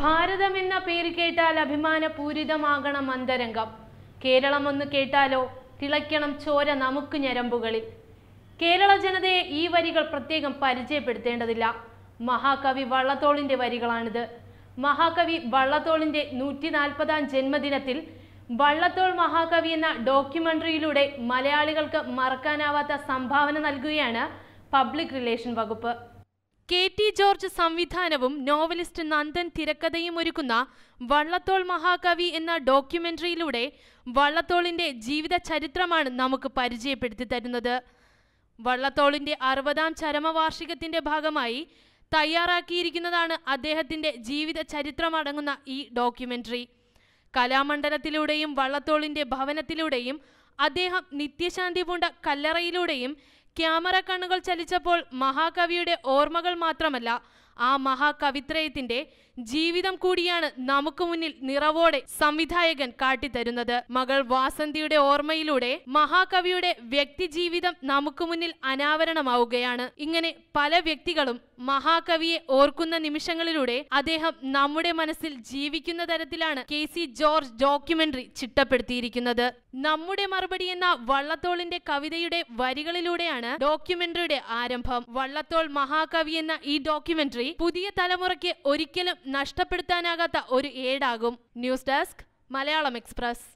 ഭാരതം എന്ന പേര് കേട്ടാൽ അഭിമാനപൂരിതമാകണം അന്തരംഗം കേരളം ഒന്ന് കേട്ടാലോ തിളയ്ക്കണം ചോര നമുക്ക് ഞരമ്പുകളിൽ കേരള ജനതയെ ഈ വരികൾ പ്രത്യേകം പരിചയപ്പെടുത്തേണ്ടതില്ല മഹാകവി വള്ളത്തോളിൻ്റെ വരികളാണിത് മഹാകവി വള്ളത്തോളിൻ്റെ നൂറ്റി നാൽപ്പതാം ജന്മദിനത്തിൽ വള്ളത്തോൾ മഹാകവി എന്ന ഡോക്യുമെൻ്ററിയിലൂടെ മലയാളികൾക്ക് മറക്കാനാവാത്ത സംഭാവന നൽകുകയാണ് പബ്ലിക് റിലേഷൻ വകുപ്പ് കെ ടി ജോർജ് സംവിധാനവും നോവലിസ്റ്റ് നന്ദൻ തിരക്കഥയും ഒരുക്കുന്ന വള്ളത്തോൾ മഹാകവി എന്ന ഡോക്യുമെന്ററിയിലൂടെ വള്ളത്തോളിന്റെ ജീവിത ചരിത്രമാണ് നമുക്ക് പരിചയപ്പെടുത്തി തരുന്നത് വള്ളത്തോളിന്റെ അറുപതാം ചരമവാർഷികത്തിന്റെ ഭാഗമായി തയ്യാറാക്കിയിരിക്കുന്നതാണ് അദ്ദേഹത്തിന്റെ ജീവിത ചരിത്രമടങ്ങുന്ന ഈ ഡോക്യുമെന്ററി കലാമണ്ഡലത്തിലൂടെയും വള്ളത്തോളിന്റെ ഭവനത്തിലൂടെയും അദ്ദേഹം നിത്യശാന്തി പൂണ്ട കല്ലറയിലൂടെയും ക്യാമറ കണ്ണുകൾ ചലിച്ചപ്പോൾ മഹാകവിയുടെ ഓർമ്മകൾ മാത്രമല്ല ആ മഹാകവിത്രയത്തിന്റെ ജീവിതം കൂടിയാണ് നമുക്ക് മുന്നിൽ നിറവോടെ സംവിധായകൻ കാട്ടിത്തരുന്നത് മകൾ വാസന്തിയുടെ ഓർമ്മയിലൂടെ മഹാകവിയുടെ വ്യക്തിജീവിതം നമുക്ക് മുന്നിൽ അനാവരണമാവുകയാണ് ഇങ്ങനെ പല വ്യക്തികളും മഹാകവിയെ ഓർക്കുന്ന നിമിഷങ്ങളിലൂടെ അദ്ദേഹം നമ്മുടെ മനസ്സിൽ ജീവിക്കുന്ന തരത്തിലാണ് കെ സി ജോർജ് ഡോക്യുമെന്ററി ചിട്ടപ്പെടുത്തിയിരിക്കുന്നത് നമ്മുടെ മറുപടി എന്ന വള്ളത്തോളിന്റെ കവിതയുടെ വരികളിലൂടെയാണ് ഡോക്യുമെന്ററിയുടെ ആരംഭം വള്ളത്തോൾ മഹാകവി എന്ന ഈ ഡോക്യുമെന്ററി പുതിയ തലമുറയ്ക്ക് ഒരിക്കലും നഷ്ടപ്പെടുത്താനാകാത്ത ഒരു ഏടാകും ന്യൂസ് ഡെസ്ക് മലയാളം എക്സ്പ്രസ്